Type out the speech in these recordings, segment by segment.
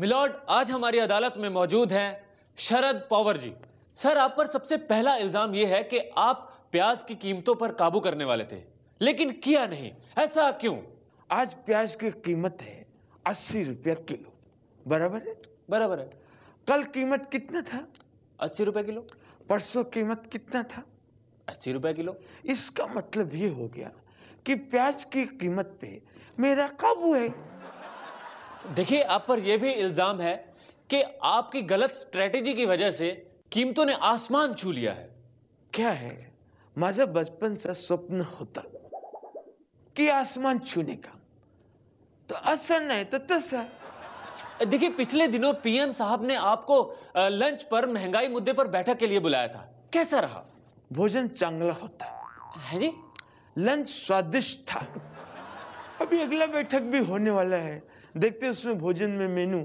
Milord आज हमारी अदालत में मौजूद हैं शरद पावर जी सर आप पर सबसे पहला इल्ज़ाम यह है कि आप प्याज की कीमतों पर काबू करने वाले थे लेकिन किया नहीं ऐसा क्यों आज प्याज की कीमत है अस्सी रुपये किलो बराबर है बराबर है कल कीमत कितना था अस्सी रुपये किलो परसों कीमत कितना था अस्सी रुपये किलो इसका मतलब ये हो गया कि प्याज की कीमत पे मेरा काबू है देखिए आप पर यह भी इल्जाम है कि आपकी गलत स्ट्रेटेजी की वजह से कीमतों ने आसमान छू लिया है क्या है माजा बचपन से स्वप्न होता कि आसमान छूने का तो असर नहीं तो तसर देखिए पिछले दिनों पीएम साहब ने आपको लंच पर महंगाई मुद्दे पर बैठक के लिए बुलाया था कैसा रहा भोजन चांगला होता है जी लंच स्वादिष्ट था अभी अगला बैठक भी होने वाला है देखते हैं उसमें भोजन में मेनू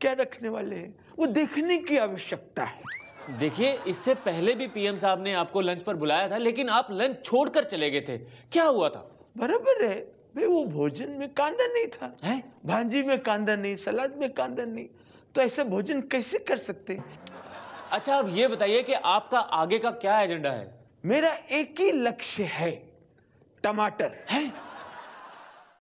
क्या रखने वाले हैं वो देखने की आवश्यकता है देखिए इससे पहले भी पीएम साहब ने आपको लंच पर बुलाया था लेकिन आप लंच छोड़कर चले गए थे क्या हुआ था बराबर है भाई वो भोजन में कांदा नहीं था है? भांजी में कांदा नहीं सलाद में कांदा नहीं तो ऐसा भोजन कैसे कर सकते अच्छा आप ये बताइए कि आपका आगे का क्या एजेंडा है मेरा एक ही लक्ष्य है टमाटर है